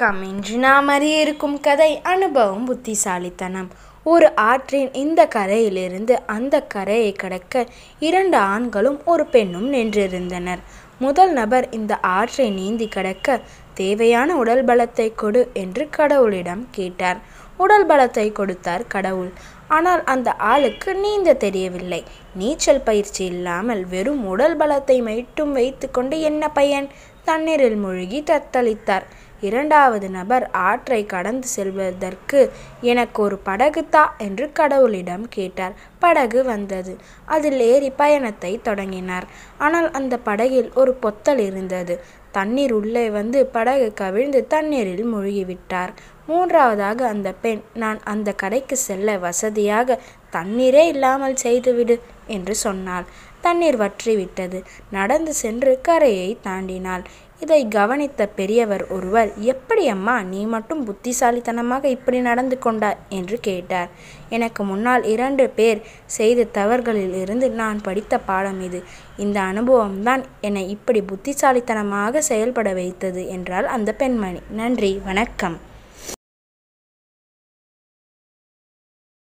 கமின்றி இருக்கும் கதை அனுபவம் புத்திசாலித்தனம் ஒரு ஆற்றின் இந்த கரையிலிருந்து அந்த கரையை கடக்க இரண்டு ஆண்களும் ஒரு பெண்ணும் நின்றிருந்தனர் முதல் நபர் இந்த ஆற்றை நீந்தி கடக்க தேவையான உடல் பலத்தை கொடு என்று கடவுளிடம் கேட்டார் உடல் பலத்தை கொடுத்தார் கடவுள் ஆனால் அந்த ஆளுக்கு நீந்த தெரியவில்லை நீச்சல் பயிற்சி இல்லாமல் வெறும் உடல் பலத்தை மட்டும் கொண்டு என்ன பயன் தண்ணீரில் மூழ்கி தத்தளித்தார் இரண்டாவது நபர் ஆற்றை கடந்து செல்வதற்கு எனக்கு ஒரு படகு என்று கடவுளிடம் கேட்டார் படகு வந்தது அதில் ஏறி பயணத்தை தொடங்கினார் ஆனால் அந்த படகில் ஒரு பொத்தல் இருந்தது தண்ணீர் உள்ளே வந்து படகு கவிழ்ந்து தண்ணீரில் மூழ்கிவிட்டார் மூன்றாவதாக அந்த பெண் நான் அந்த கடைக்கு செல்ல வசதியாக தண்ணீரே இல்லாமல் செய்துவிடு என்று சொன்னாள் தண்ணீர் வற்றிவிட்டது நடந்து சென்று கரையை தாண்டினாள் இதை கவனித்த பெரியவர் ஒருவர் எப்படி அம்மா நீ மட்டும் புத்திசாலித்தனமாக இப்படி நடந்து கொண்டாய் என்று கேட்டார் எனக்கு முன்னால் இரண்டு பேர் செய்த தவறுகளில் இருந்து நான் படித்த பாடம் இது இந்த அனுபவம்தான் என்னை இப்படி புத்திசாலித்தனமாக செயல்பட வைத்தது என்றால் அந்த பெண்மணி நன்றி வணக்கம்